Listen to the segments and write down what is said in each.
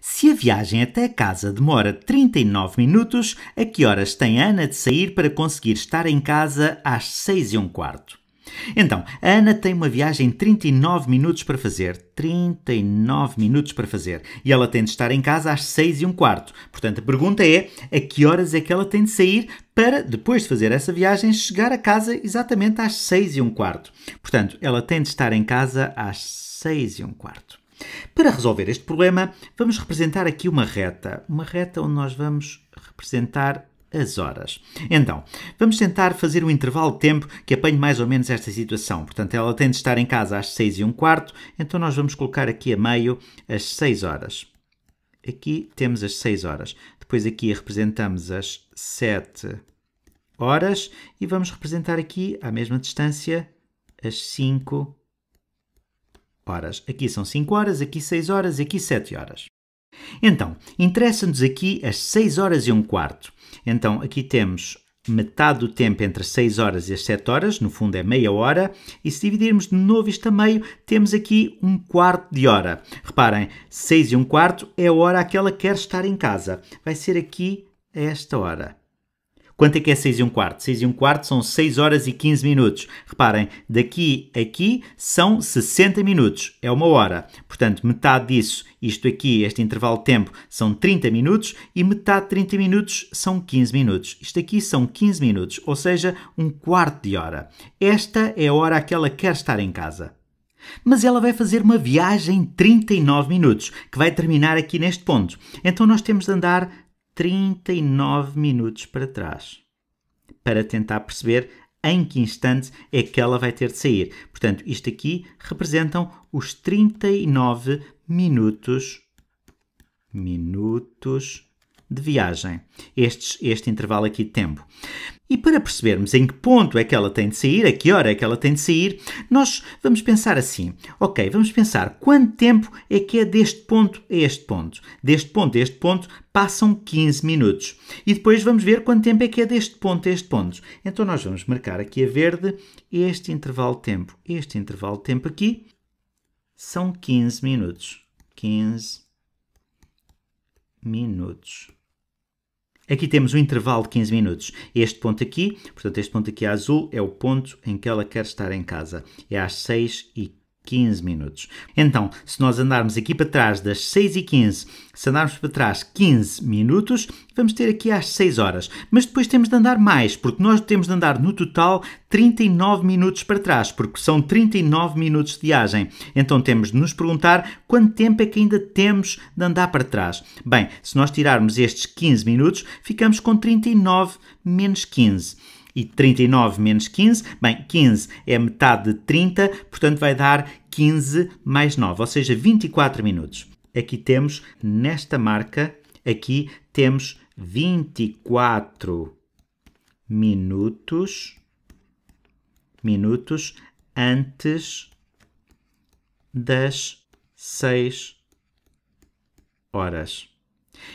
Se a viagem até a casa demora 39 minutos, a que horas tem a Ana de sair para conseguir estar em casa às 6 e um quarto? Então, a Ana tem uma viagem 39 minutos para fazer. 39 minutos para fazer. E ela tem de estar em casa às 6 e um quarto. Portanto, a pergunta é: a que horas é que ela tem de sair para, depois de fazer essa viagem, chegar a casa exatamente às 6 e um quarto? Portanto, ela tem de estar em casa às 6 e um quarto. Para resolver este problema, vamos representar aqui uma reta, uma reta onde nós vamos representar as horas. Então, vamos tentar fazer um intervalo de tempo que apanhe mais ou menos esta situação. Portanto, ela tem de estar em casa às 6 e um quarto, então nós vamos colocar aqui a meio as 6 horas. Aqui temos as 6 horas. Depois aqui representamos as 7 horas e vamos representar aqui, à mesma distância, as 5 horas. Aqui são 5 horas, aqui 6 horas, aqui 7 horas. Então, interessa nos aqui as 6 horas e 1 quarto. Então, aqui temos metade do tempo entre as 6 horas e as 7 horas, no fundo é meia hora, e se dividirmos de novo isto a meio, temos aqui um quarto de hora. Reparem, 6 e 1 quarto é a hora a que ela quer estar em casa. Vai ser aqui a esta hora. Quanto é que é 6 e 1 quarto? 6 e 1 quarto são 6 horas e 15 minutos. Reparem, daqui a aqui são 60 minutos, é uma hora. Portanto, metade disso, isto aqui, este intervalo de tempo, são 30 minutos e metade de 30 minutos são 15 minutos. Isto aqui são 15 minutos, ou seja, um quarto de hora. Esta é a hora que ela quer estar em casa. Mas ela vai fazer uma viagem 39 minutos, que vai terminar aqui neste ponto. Então nós temos de andar 39 minutos para trás, para tentar perceber em que instante é que ela vai ter de sair. Portanto, isto aqui representam os 39 minutos minutos de viagem, estes, este intervalo aqui de tempo. E para percebermos em que ponto é que ela tem de sair, a que hora é que ela tem de sair, nós vamos pensar assim: ok, vamos pensar quanto tempo é que é deste ponto a este ponto. Deste ponto a este ponto passam 15 minutos. E depois vamos ver quanto tempo é que é deste ponto a este ponto. Então nós vamos marcar aqui a verde este intervalo de tempo. Este intervalo de tempo aqui são 15 minutos. 15 minutos. Aqui temos um intervalo de 15 minutos. Este ponto aqui, portanto, este ponto aqui azul é o ponto em que ela quer estar em casa. É às 6 e 15 minutos. Então, se nós andarmos aqui para trás das 6 e 15, se andarmos para trás 15 minutos, vamos ter aqui às 6 horas. Mas depois temos de andar mais, porque nós temos de andar no total 39 minutos para trás, porque são 39 minutos de viagem. Então temos de nos perguntar quanto tempo é que ainda temos de andar para trás. Bem, se nós tirarmos estes 15 minutos, ficamos com 39 menos 15 e 39 menos 15, bem, 15 é metade de 30, portanto vai dar 15 mais 9, ou seja, 24 minutos. Aqui temos, nesta marca, aqui temos 24 minutos, minutos antes das 6 horas.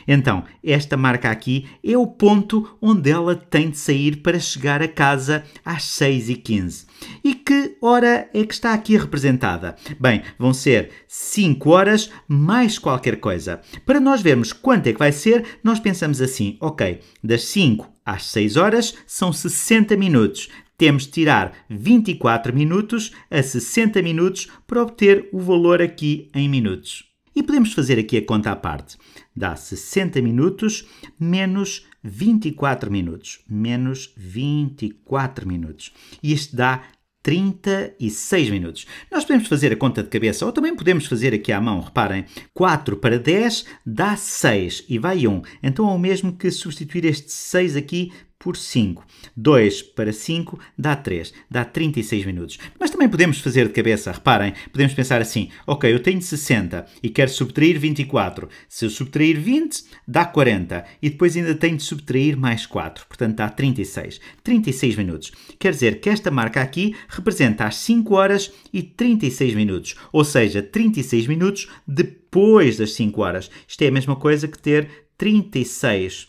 Então, esta marca aqui é o ponto onde ela tem de sair para chegar a casa às 6h15. E que hora é que está aqui representada? Bem, vão ser 5 horas mais qualquer coisa. Para nós vermos quanto é que vai ser, nós pensamos assim, ok, das 5 às 6 horas são 60 minutos. Temos de tirar 24 minutos a 60 minutos para obter o valor aqui em minutos. E podemos fazer aqui a conta à parte. Dá 60 minutos menos 24 minutos. Menos 24 minutos. E isto dá 36 minutos. Nós podemos fazer a conta de cabeça ou também podemos fazer aqui à mão. Reparem, 4 para 10 dá 6 e vai 1. Então é o mesmo que substituir este 6 aqui por 5. 2 para 5 dá 3, dá 36 minutos. Mas também podemos fazer de cabeça, reparem, podemos pensar assim: ok, eu tenho 60 e quero subtrair 24. Se eu subtrair 20, dá 40 e depois ainda tenho de subtrair mais 4, portanto dá 36. 36 minutos. Quer dizer que esta marca aqui representa as 5 horas e 36 minutos, ou seja, 36 minutos depois das 5 horas. Isto é a mesma coisa que ter 36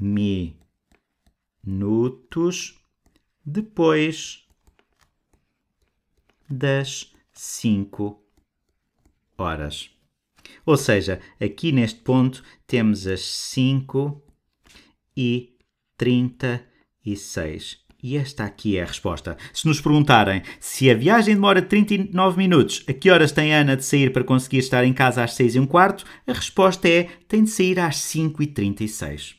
minutos minutos depois das 5 horas. Ou seja, aqui neste ponto temos as 5 e 36. E esta aqui é a resposta. Se nos perguntarem se a viagem demora 39 minutos, a que horas tem a Ana de sair para conseguir estar em casa às 6 e um quarto, a resposta é tem de sair às 5 e 36.